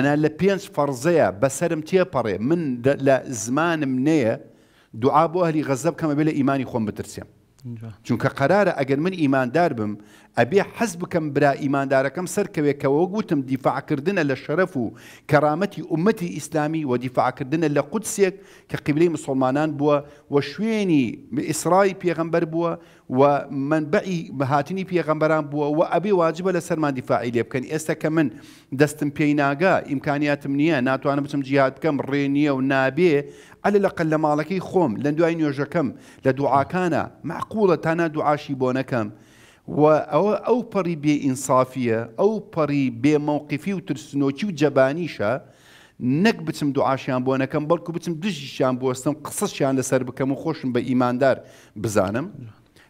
أنا لە پێنج فەرزەیە بەسرم تێپەڕێ من لە زمانم نەیە دوعا بۆ كما غەزەب کەمە بێ لە چونکە قەرارە ئەگەر من ئیماندار بم ئەبێ حەز بکەم برا ئیماندارەکەم سەرکەوێکەوە گوتم دیفاعکردنە لە شەرەف و کەرامەتی عومەتی ئیسلامی و دیفاعکردنە لە قودسێک کە قیبلەی مسلمانان بووە و شوێنی ئیسرای پێغەمبەر بووە و منبعی بەهاتنی پێغەمبەران بووە و ئەبێ واجبە لە سەرمان دیفاعی لێ بکەن ئێستا کە من دەستم پێی ناگا ئیمکانیاتم نییە ناتوانم بچم جیهات بکەم ڕێ نییە و نابێ ئەل لەقل لە ماڵەکەی خۆم لە دوای نوێژەکەم لە دوعاکانە معقوڵە تانا دوعاشی بۆ نەکەم و ئەوە ئەو پەڕی بێئینسافیە ئەو پەڕی بێمەوقفی و ترسنۆکی و جەبانیشە نەک بچم دوعاشیان بۆ نەکەم بەڵکو بچم دژیشیان بۆستم قسەشیان لەسەر بکەم و خۆشم بە ئیماندار بزانم.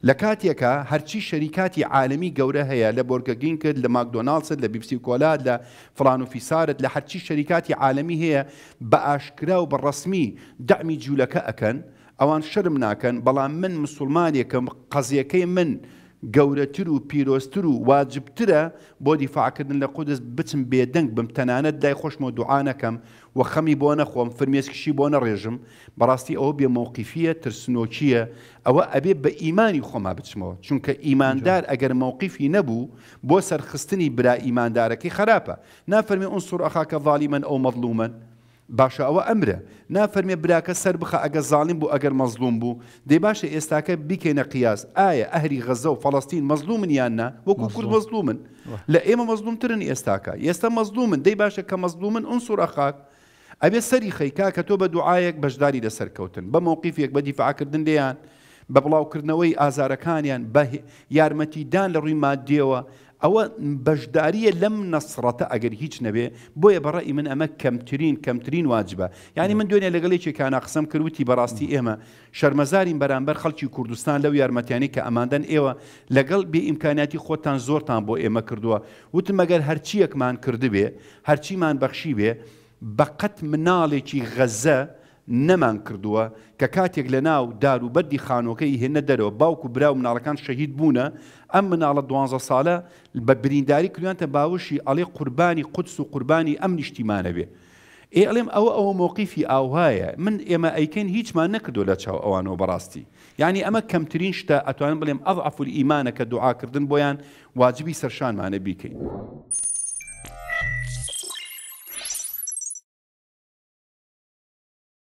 لە کاتێکە هەرچی شەریکاتی عالمی گەورە هەیە لە بۆرگەگین کرد لە ماکدۆناالسد لە بیبسی کۆلات لە فلان و فیسارت لە هەرچی شەریکاتی عالمی هەیە بە ئاشکرا و بە ڕسمی دەمی جوولەکە ئەکەن ئەوان شرم ناکەن بەڵام من مسلمانێکم قەزیەکەی من گەورەتر و پیرۆستتر و واجبترە بۆ دیفاعکردن لە قودس بچم بێدەنگ بم تەنانەت دای خۆشمە دوعاانەکەم و خەمی بۆ نەخۆم فرمێسکشی بۆ نەڕێژم بەڕاستی ئەوە بێ مووقفیە ترسنۆچیە ئەوە ئەبێ بە ئیمانی خۆما بچمەوە چونکە ئیماندار ئەگەر مووقفی نەبوو بۆ سەرخستنی برا ئیماندارەکەی خراپە نافەرمی ئەوسور ئەخاکە ڤالی من ئەو مەظلومن باشە ئەوە ئەمرە نافەرمێ براکە سەر بخە ئەگە زاڵیم بوو ئەگەر مەزلوم بوو دەی باشە ئێستاکە بکەینە قیاس ئایا ئەهری غەزە و فەڵستین مەزلومن یاننا وەکو کورد مەزلومن لە ئێمە مەزلومترن ئێستاکە ئێستا مەزلومن دەی باشە کە مەزلومن ئەن سوورە خاک ئەبێ سەری خەیکا کە تۆ بە دوعاەک بەشداری لەسەرکەوتن بە مۆقیفێک بە دیفاعکردن لیان بە بڵاوکردنەوەی ئازارەکانیان بە یارمەتیدان لە ڕووی مادیەوە ئەوە بەشداریە لەم نەسڕەتە ئەگەر هیچ نەبێ بۆیە بەڕی من ئەمە کەمترین کەمترین واجبە ینی من دوێنێ لەگەڵێکی کانا قسم کردوتی بەڕاستی ئێمە شەرمەزارین بەرامبەر خەڵکی کوردستان لەو یارمەتیانی کە ئەماندەن ئێوە لەگەڵ بێ ئیمکاناتی خۆتان زۆرتان بۆ ئێمە کردووە وتم مەگەر هەرچیەکمان کردبێ هەرچیمان بەخشی بێ بەقەت مناڵێکی غەزە، نەمان کردووە کە کاتێک لە ناو دار و بەردی خانۆکەی هێنە دەرەوە باوکو برا و مناڵەکان شەهید بوونە ئەم مناڵە دوانزە ساڵە بە برینداری کردوانتە باوشی ئەڵێ قوربانی قودس و قوربانی ئەم نیشتیمانە بێ. ئێ ئەڵێم ئەوە ئەوە مۆقیفی ئاوهایە من ئێمە ئەیکەین هیچمان نەکردو لە چاو ئەوانەوە بەڕاستی یعنی ئەمە کەمترین شتە ئەتوانم بڵێم ئەضعف ئیمانە کە دوعاکردن بۆیان واجبی سەرشانمانە بیکەین.